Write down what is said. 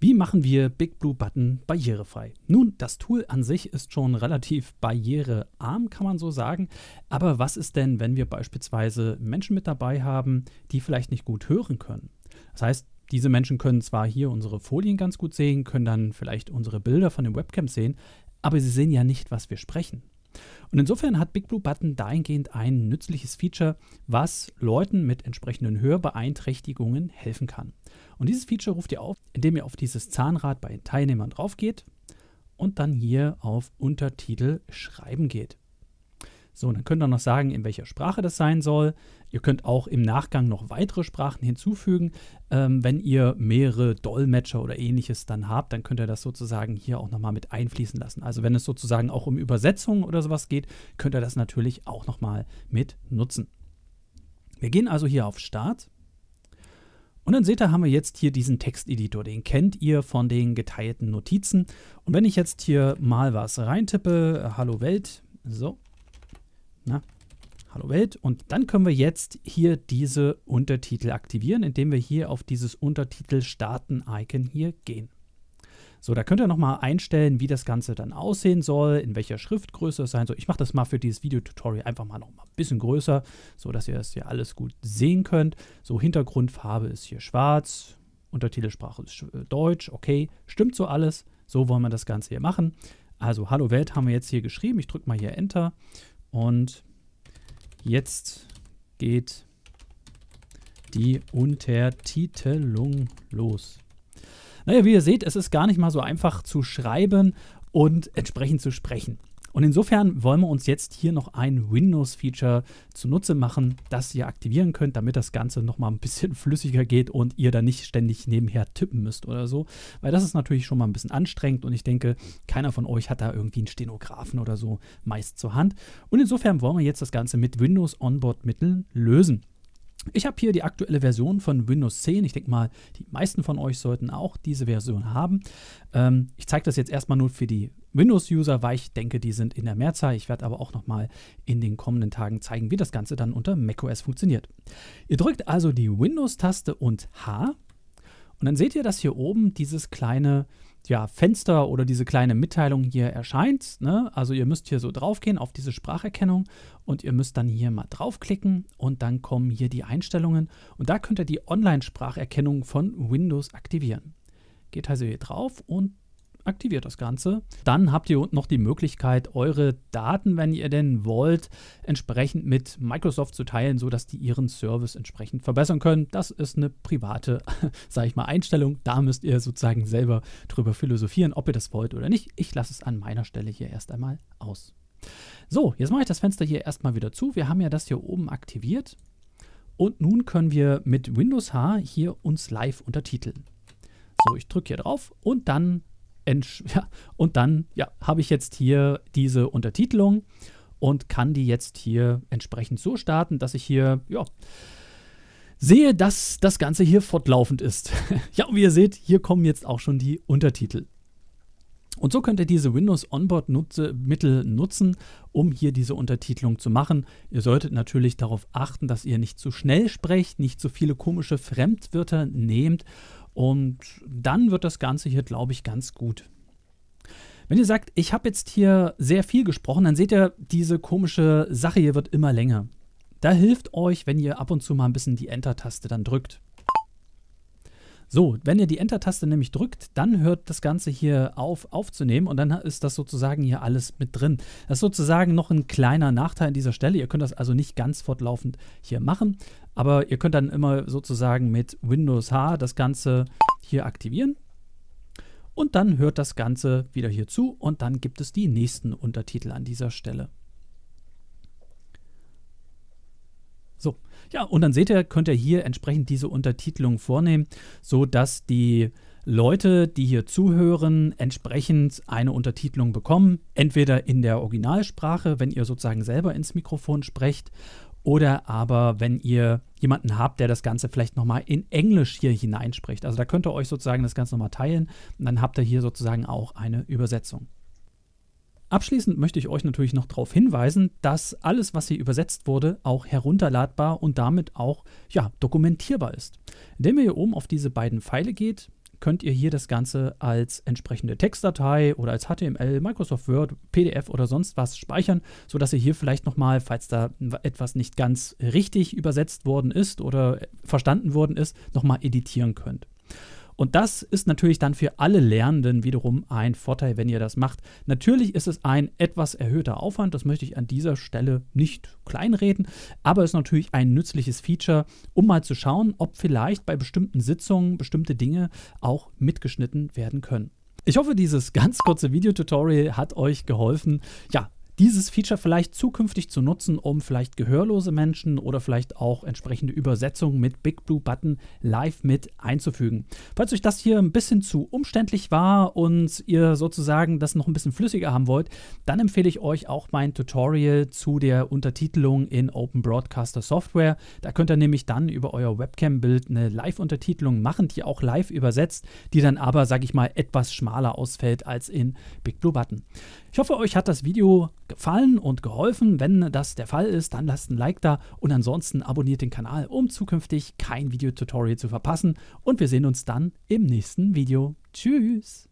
Wie machen wir Big Blue Button barrierefrei? Nun, das Tool an sich ist schon relativ barrierearm, kann man so sagen. Aber was ist denn, wenn wir beispielsweise Menschen mit dabei haben, die vielleicht nicht gut hören können? Das heißt, diese Menschen können zwar hier unsere Folien ganz gut sehen, können dann vielleicht unsere Bilder von dem Webcam sehen, aber sie sehen ja nicht, was wir sprechen. Und insofern hat Big Blue Button dahingehend ein nützliches Feature, was Leuten mit entsprechenden Hörbeeinträchtigungen helfen kann. Und dieses Feature ruft ihr auf, indem ihr auf dieses Zahnrad bei den Teilnehmern drauf geht und dann hier auf Untertitel schreiben geht. So, dann könnt ihr noch sagen, in welcher Sprache das sein soll. Ihr könnt auch im Nachgang noch weitere Sprachen hinzufügen. Ähm, wenn ihr mehrere Dolmetscher oder ähnliches dann habt, dann könnt ihr das sozusagen hier auch nochmal mit einfließen lassen. Also wenn es sozusagen auch um Übersetzungen oder sowas geht, könnt ihr das natürlich auch nochmal mit nutzen. Wir gehen also hier auf Start. Und dann seht ihr, haben wir jetzt hier diesen Texteditor. Den kennt ihr von den geteilten Notizen. Und wenn ich jetzt hier mal was reintippe, Hallo Welt, so, na, Hallo Welt. Und dann können wir jetzt hier diese Untertitel aktivieren, indem wir hier auf dieses Untertitel starten Icon hier gehen. So, da könnt ihr nochmal einstellen, wie das Ganze dann aussehen soll, in welcher Schriftgröße es sein soll. Ich mache das mal für dieses Video-Tutorial einfach mal nochmal ein bisschen größer, so dass ihr das hier alles gut sehen könnt. So, Hintergrundfarbe ist hier schwarz, Untertitelsprache ist äh, Deutsch, okay, stimmt so alles. So wollen wir das Ganze hier machen. Also Hallo Welt haben wir jetzt hier geschrieben. Ich drücke mal hier Enter und jetzt geht die Untertitelung los. Naja, wie ihr seht, es ist gar nicht mal so einfach zu schreiben und entsprechend zu sprechen. Und insofern wollen wir uns jetzt hier noch ein Windows-Feature zunutze machen, das ihr aktivieren könnt, damit das Ganze nochmal ein bisschen flüssiger geht und ihr da nicht ständig nebenher tippen müsst oder so. Weil das ist natürlich schon mal ein bisschen anstrengend und ich denke, keiner von euch hat da irgendwie einen Stenografen oder so meist zur Hand. Und insofern wollen wir jetzt das Ganze mit Windows Onboard-Mitteln lösen. Ich habe hier die aktuelle Version von Windows 10. Ich denke mal, die meisten von euch sollten auch diese Version haben. Ähm, ich zeige das jetzt erstmal nur für die Windows-User, weil ich denke, die sind in der Mehrzahl. Ich werde aber auch nochmal in den kommenden Tagen zeigen, wie das Ganze dann unter macOS funktioniert. Ihr drückt also die Windows-Taste und H und dann seht ihr, dass hier oben dieses kleine ja, Fenster oder diese kleine Mitteilung hier erscheint. Ne? Also ihr müsst hier so draufgehen auf diese Spracherkennung und ihr müsst dann hier mal draufklicken und dann kommen hier die Einstellungen und da könnt ihr die Online-Spracherkennung von Windows aktivieren. Geht also hier drauf und aktiviert das Ganze. Dann habt ihr unten noch die Möglichkeit, eure Daten, wenn ihr denn wollt, entsprechend mit Microsoft zu teilen, sodass die ihren Service entsprechend verbessern können. Das ist eine private, sage ich mal, Einstellung. Da müsst ihr sozusagen selber drüber philosophieren, ob ihr das wollt oder nicht. Ich lasse es an meiner Stelle hier erst einmal aus. So, jetzt mache ich das Fenster hier erstmal wieder zu. Wir haben ja das hier oben aktiviert. Und nun können wir mit Windows H hier uns live untertiteln. So, ich drücke hier drauf und dann ja, und dann ja, habe ich jetzt hier diese Untertitelung und kann die jetzt hier entsprechend so starten, dass ich hier ja, sehe, dass das Ganze hier fortlaufend ist. ja, und wie ihr seht, hier kommen jetzt auch schon die Untertitel. Und so könnt ihr diese Windows Onboard -Nutze Mittel nutzen, um hier diese Untertitelung zu machen. Ihr solltet natürlich darauf achten, dass ihr nicht zu schnell sprecht, nicht zu viele komische Fremdwörter nehmt und dann wird das Ganze hier, glaube ich, ganz gut. Wenn ihr sagt, ich habe jetzt hier sehr viel gesprochen, dann seht ihr, diese komische Sache hier wird immer länger. Da hilft euch, wenn ihr ab und zu mal ein bisschen die Enter-Taste dann drückt. So, wenn ihr die Enter-Taste nämlich drückt, dann hört das Ganze hier auf aufzunehmen und dann ist das sozusagen hier alles mit drin. Das ist sozusagen noch ein kleiner Nachteil an dieser Stelle. Ihr könnt das also nicht ganz fortlaufend hier machen, aber ihr könnt dann immer sozusagen mit Windows H das Ganze hier aktivieren. Und dann hört das Ganze wieder hier zu und dann gibt es die nächsten Untertitel an dieser Stelle. So, ja, und dann seht ihr, könnt ihr hier entsprechend diese Untertitelung vornehmen, sodass die Leute, die hier zuhören, entsprechend eine Untertitelung bekommen. Entweder in der Originalsprache, wenn ihr sozusagen selber ins Mikrofon sprecht, oder aber wenn ihr jemanden habt, der das Ganze vielleicht nochmal in Englisch hier hineinspricht. Also da könnt ihr euch sozusagen das Ganze nochmal teilen und dann habt ihr hier sozusagen auch eine Übersetzung. Abschließend möchte ich euch natürlich noch darauf hinweisen, dass alles, was hier übersetzt wurde, auch herunterladbar und damit auch ja, dokumentierbar ist. Indem ihr hier oben auf diese beiden Pfeile geht, könnt ihr hier das Ganze als entsprechende Textdatei oder als HTML, Microsoft Word, PDF oder sonst was speichern, sodass ihr hier vielleicht nochmal, falls da etwas nicht ganz richtig übersetzt worden ist oder verstanden worden ist, nochmal editieren könnt. Und das ist natürlich dann für alle Lernenden wiederum ein Vorteil, wenn ihr das macht. Natürlich ist es ein etwas erhöhter Aufwand, das möchte ich an dieser Stelle nicht kleinreden, aber es ist natürlich ein nützliches Feature, um mal zu schauen, ob vielleicht bei bestimmten Sitzungen bestimmte Dinge auch mitgeschnitten werden können. Ich hoffe, dieses ganz kurze Videotutorial hat euch geholfen, ja, dieses Feature vielleicht zukünftig zu nutzen, um vielleicht gehörlose Menschen oder vielleicht auch entsprechende Übersetzungen mit Big Blue Button live mit einzufügen. Falls euch das hier ein bisschen zu umständlich war und ihr sozusagen das noch ein bisschen flüssiger haben wollt, dann empfehle ich euch auch mein Tutorial zu der Untertitelung in Open Broadcaster Software. Da könnt ihr nämlich dann über euer Webcam-Bild eine Live-Untertitelung machen, die auch live übersetzt, die dann aber, sage ich mal, etwas schmaler ausfällt als in Big Blue Button. Ich hoffe, euch hat das Video gefallen und geholfen. Wenn das der Fall ist, dann lasst ein Like da und ansonsten abonniert den Kanal, um zukünftig kein Videotutorial zu verpassen. Und wir sehen uns dann im nächsten Video. Tschüss!